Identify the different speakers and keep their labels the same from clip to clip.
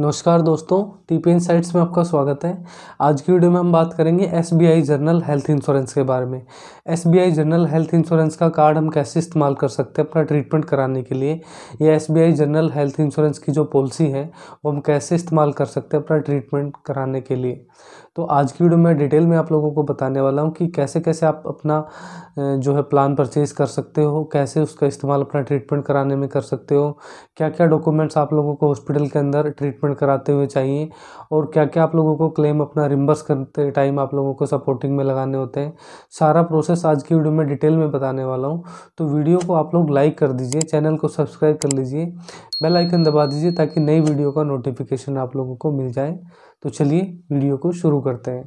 Speaker 1: नमस्कार दोस्तों TPN sites में आपका स्वागत है आज की वीडियो में हम बात करेंगे S B I general health insurance के बारे में S B I general health insurance का कार्ड हम कैसे इस्तेमाल कर सकते हैं अपना ट्रीटमेंट कराने के लिए या S B I general health insurance की जो पॉलिसी है वो हम कैसे इस्तेमाल कर सकते हैं अपना ट्रीटमेंट कराने के लिए तो आज की वीडियो में डिटेल में आप लोगों को बताने वाला हूँ कि कैसे कैसे आप अपना जो है प्लान परचेज कर सकते हो कैसे उसका इस्तेमाल अपना ट्रीटमेंट कराने में कर सकते हो क्या क्या डॉक्यूमेंट्स आप लोगों को हॉस्पिटल के अंदर ट्रीटमेंट कराते हुए चाहिए और क्या क्या आप लोगों को क्लेम अपना रिम्बर्स करते टाइम आप लोगों को सपोर्टिंग में लगाने होते हैं सारा प्रोसेस आज की वीडियो में डिटेल में बताने वाला हूँ तो वीडियो को आप लोग लाइक कर दीजिए चैनल को सब्सक्राइब कर लीजिए बेल आइकन दबा दीजिए ताकि नई वीडियो का नोटिफिकेशन आप लोगों को मिल जाए तो चलिए वीडियो को शुरू करते हैं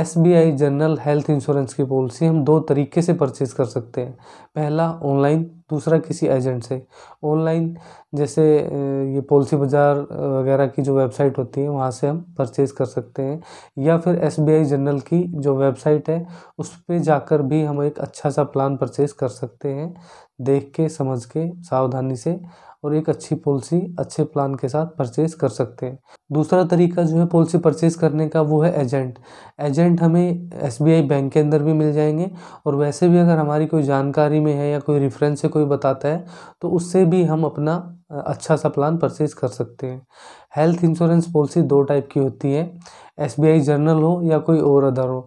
Speaker 1: S B I general health insurance की पॉलिसी हम दो तरीके से परचेज कर सकते हैं पहला ऑनलाइन दूसरा किसी एजेंट से ऑनलाइन जैसे ये पॉलिसी बाज़ार वगैरह की जो वेबसाइट होती है वहाँ से हम परचेज़ कर सकते हैं या फिर एस बी आई जनरल की जो वेबसाइट है उस पर जाकर भी हम एक अच्छा सा प्लान परचेज़ कर सकते हैं देख के समझ के सावधानी से और एक अच्छी पॉलिसी अच्छे प्लान के साथ परचेज़ कर सकते हैं दूसरा तरीका जो है पॉलिसी परचेज़ करने का वो है एजेंट एजेंट हमें एस बैंक के अंदर भी मिल जाएंगे और वैसे भी अगर हमारी कोई जानकारी में है या कोई रेफरेंस से कोई बताता है तो उससे भी हम अपना अच्छा सा प्लान परचेज कर सकते हैं हेल्थ इंश्योरेंस पॉलिसी दो टाइप की होती है एस जर्नल हो या कोई और अदर हो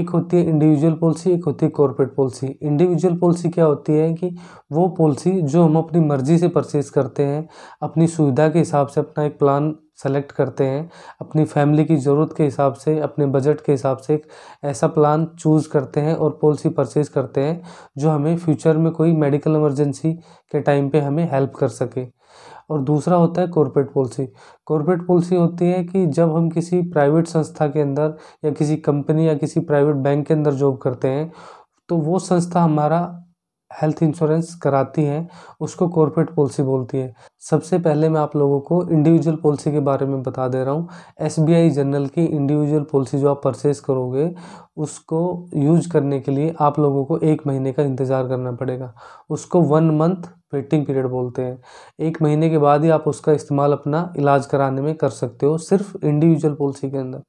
Speaker 1: एक होती है इंडिविजुअल पॉलिसी एक होती है कॉरपोरेट पॉलिसी इंडिविजुअल पॉलिसी क्या होती है कि वो पॉलिसी जो हम अपनी मर्ज़ी से परचेज करते हैं अपनी सुविधा के हिसाब से अपना एक प्लान सेलेक्ट करते हैं अपनी फैमिली की ज़रूरत के हिसाब से अपने बजट के हिसाब से एक ऐसा प्लान चूज़ करते हैं और पॉलिसी परचेज़ करते हैं जो हमें फ्यूचर में कोई मेडिकल इमरजेंसी के टाइम पे हमें हेल्प कर सके और दूसरा होता है कॉरपोरेट पॉलिसी कॉरपोरेट पॉलिसी होती है कि जब हम किसी प्राइवेट संस्था के अंदर या किसी कंपनी या किसी प्राइवेट बैंक के अंदर जॉब करते हैं तो वो संस्था हमारा हेल्थ इंश्योरेंस कराती हैं उसको कॉरपोरेट पॉलिसी बोलती है सबसे पहले मैं आप लोगों को इंडिविजुअल पॉलिसी के बारे में बता दे रहा हूँ एस बी आई जनरल की इंडिविजुअल पॉलिसी जो आप परचेस करोगे उसको यूज करने के लिए आप लोगों को एक महीने का इंतज़ार करना पड़ेगा उसको वन मंथ वेटिंग पीरियड बोलते हैं एक महीने के बाद ही आप उसका इस्तेमाल अपना इलाज कराने में कर सकते हो सिर्फ इंडिविजुअल पॉलिसी के अंदर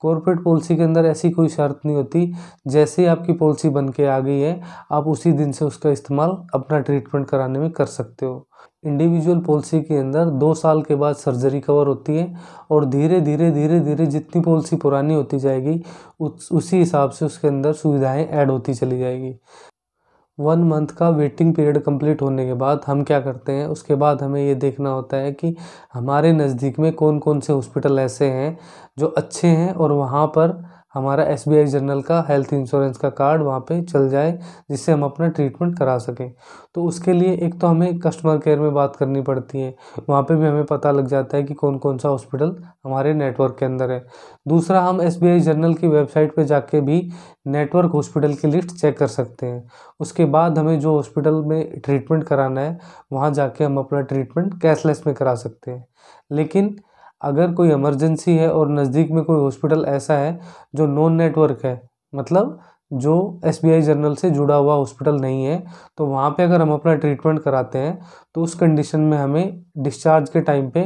Speaker 1: कॉरपोरेट पॉलिसी के अंदर ऐसी कोई शर्त नहीं होती जैसे ही आपकी पॉलिसी बन के आ गई है आप उसी दिन से उसका इस्तेमाल अपना ट्रीटमेंट कराने में कर सकते हो इंडिविजुअल पॉलिसी के अंदर दो साल के बाद सर्जरी कवर होती है और धीरे धीरे धीरे धीरे जितनी पॉलिसी पुरानी होती जाएगी उस उसी हिसाब से उसके अंदर सुविधाएं ऐड होती चली जाएगी वन मंथ का वेटिंग पीरियड कंप्लीट होने के बाद हम क्या करते हैं उसके बाद हमें ये देखना होता है कि हमारे नज़दीक में कौन कौन से हॉस्पिटल ऐसे हैं जो अच्छे हैं और वहाँ पर हमारा एस बी आई जनरल का हेल्थ इंश्योरेंस का कार्ड वहाँ पे चल जाए जिससे हम अपना ट्रीटमेंट करा सकें तो उसके लिए एक तो हमें कस्टमर केयर में बात करनी पड़ती है वहाँ पे भी हमें पता लग जाता है कि कौन कौन सा हॉस्पिटल हमारे नेटवर्क के अंदर है दूसरा हम एस बी आई जनरल की वेबसाइट पर जाके भी नेटवर्क हॉस्पिटल की लिस्ट चेक कर सकते हैं उसके बाद हमें जो हॉस्पिटल में ट्रीटमेंट कराना है वहाँ जाके हम अपना ट्रीटमेंट कैशलेस में करा सकते हैं लेकिन अगर कोई इमरजेंसी है और नज़दीक में कोई हॉस्पिटल ऐसा है जो नॉन नेटवर्क है मतलब जो एस बी आई जनरल से जुड़ा हुआ हॉस्पिटल नहीं है तो वहाँ पे अगर हम अपना ट्रीटमेंट कराते हैं तो उस कंडीशन में हमें डिस्चार्ज के टाइम पे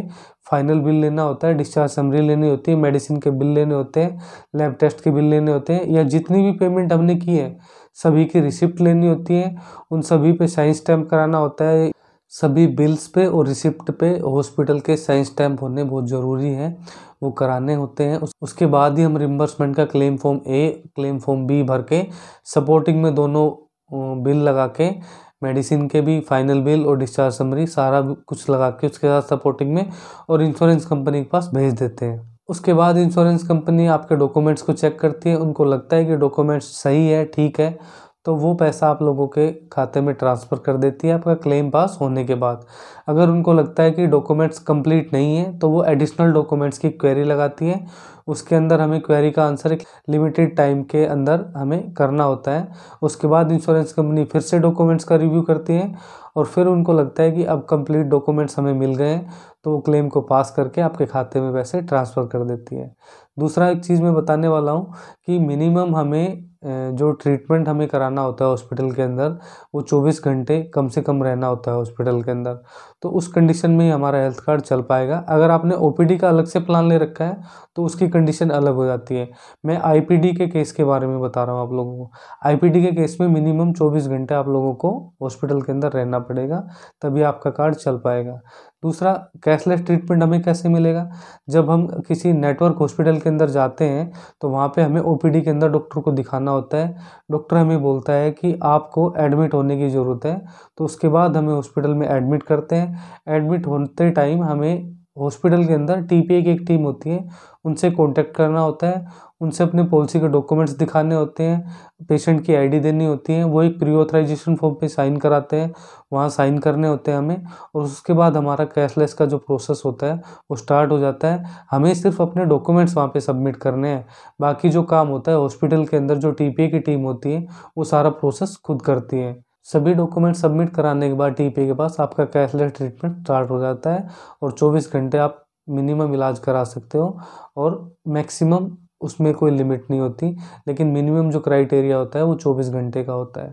Speaker 1: फाइनल बिल लेना होता है डिस्चार्ज समरी लेनी होती है मेडिसिन के बिल लेने होते हैं लैब टेस्ट के बिल लेने होते हैं या जितनी भी पेमेंट हमने की है सभी की रिसिप्ट लेनी होती है उन सभी पे साइंस स्टैम्प कराना होता है सभी बिल्स पे और रिसिप्ट पे हॉस्पिटल के साइन स्टैम्प होने बहुत ज़रूरी हैं वो कराने होते हैं उस, उसके बाद ही हम रिम्बर्समेंट का claim form A claim form B भर के सपोर्टिंग में दोनों बिल लगा के मेडिसिन के भी फाइनल बिल और डिस्चार्ज समरी सारा कुछ लगा के उसके साथ सपोर्टिंग में और इंश्योरेंस कंपनी के पास भेज देते हैं उसके बाद इंश्योरेंस कंपनी आपके डॉक्यूमेंट्स को चेक करती है उनको लगता है कि डॉक्यूमेंट्स सही है ठीक है तो वो पैसा आप लोगों के खाते में ट्रांसफ़र कर देती है आपका क्लेम पास होने के बाद अगर उनको लगता है कि डॉक्यूमेंट्स कंप्लीट नहीं है तो वो एडिशनल डॉक्यूमेंट्स की क्वेरी लगाती है उसके अंदर हमें क्वेरी का आंसर एक लिमिटेड टाइम के अंदर हमें करना होता है उसके बाद इंश्योरेंस कंपनी फिर से डॉक्यूमेंट्स का रिव्यू करती है और फिर उनको लगता है कि अब कंप्लीट डॉक्यूमेंट्स हमें मिल गए हैं तो वो क्लेम को पास करके आपके खाते में पैसे ट्रांसफ़र कर देती है दूसरा एक चीज़ मैं बताने वाला हूँ कि मिनिमम हमें जो ट्रीटमेंट हमें कराना होता है हॉस्पिटल के अंदर वो चौबीस घंटे कम से कम रहना होता है हॉस्पिटल के अंदर तो उस कंडीशन में ही हमारा हेल्थ कार्ड चल पाएगा अगर आपने ओ का अलग से प्लान ले रखा है तो उसकी कंडीशन अलग हो जाती है मैं आई के केस के बारे में बता रहा हूँ आप लोगों को आई के केस में मिनिमम चौबीस घंटे आप लोगों को हॉस्पिटल के अंदर रहना पड़ेगा तभी आपका कार्ड चल पाएगा दूसरा कैशलेस ट्रीटमेंट हमें कैसे मिलेगा जब हम किसी नेटवर्क हॉस्पिटल के अंदर जाते हैं तो वहाँ पे हमें ओपीडी के अंदर डॉक्टर को दिखाना होता है डॉक्टर हमें बोलता है कि आपको एडमिट होने की ज़रूरत है तो उसके बाद हमें हॉस्पिटल में एडमिट करते हैं एडमिट होते टाइम हमें हॉस्पिटल के अंदर टीपीए की एक टीम होती है उनसे कांटेक्ट करना होता है उनसे अपने पॉलिसी के डॉक्यूमेंट्स दिखाने होते हैं पेशेंट की आईडी देनी होती है वो एक प्री ऑथराइजेशन फॉर्म पे साइन कराते हैं वहाँ साइन करने होते हैं हमें और उसके बाद हमारा कैशलेस का जो प्रोसेस होता है वो स्टार्ट हो जाता है हमें सिर्फ अपने डॉक्यूमेंट्स वहाँ पे सबमिट करने हैं बाकी जो काम होता है हॉस्पिटल के अंदर जो टी की टीम होती है वो सारा प्रोसेस खुद करती है सभी डॉक्यूमेंट सबमिट कराने के बाद टीपी के पास आपका कैशलेस ट्रीटमेंट स्टार्ट हो जाता है और 24 घंटे आप मिनिमम इलाज करा सकते हो और मैक्सिमम उसमें कोई लिमिट नहीं होती लेकिन मिनिमम जो क्राइटेरिया होता है वो चौबीस घंटे का होता है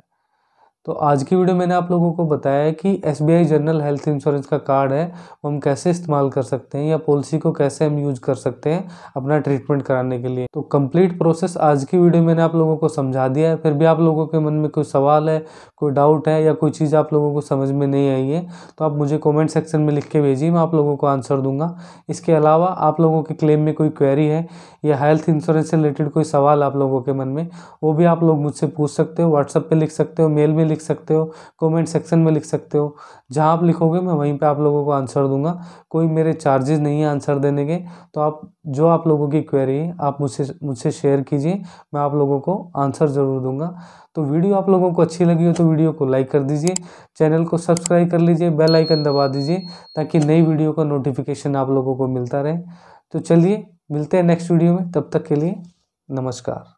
Speaker 1: तो आज की वीडियो मैंने आप लोगों को बताया है कि एस जनरल हेल्थ इंश्योरेंस का कार्ड है वो हम कैसे इस्तेमाल कर सकते हैं या पॉलिसी को कैसे हम यूज कर सकते हैं अपना ट्रीटमेंट कराने के लिए तो कंप्लीट प्रोसेस आज की वीडियो मैंने आप लोगों को समझा दिया है फिर भी आप लोगों के मन में कोई सवाल है कोई डाउट है या कोई चीज़ आप लोगों को समझ में नहीं आई है तो आप मुझे कॉमेंट सेक्शन में लिख के भेजिए मैं आप लोगों को आंसर दूंगा इसके अलावा आप लोगों के क्लेम में कोई क्वेरी है या हेल्थ इंश्योरेंस से रिलेटेड कोई सवाल आप लोगों के मन में वो भी आप लोग मुझसे पूछ सकते हो व्हाट्सएप पर लिख सकते हो मेल में लिख सकते हो कमेंट सेक्शन में लिख सकते हो जहाँ आप लिखोगे मैं वहीं पे आप लोगों को आंसर दूंगा कोई मेरे चार्जेस नहीं है आंसर देने के तो आप जो आप लोगों की क्वेरी है आप मुझसे मुझसे शेयर कीजिए मैं आप लोगों को आंसर ज़रूर दूंगा तो वीडियो आप लोगों को अच्छी लगी हो तो वीडियो को लाइक कर दीजिए चैनल को सब्सक्राइब कर लीजिए बेल आइकन दबा दीजिए ताकि नई वीडियो का नोटिफिकेशन आप लोगों को मिलता रहे तो चलिए मिलते हैं नेक्स्ट वीडियो में तब तक के लिए नमस्कार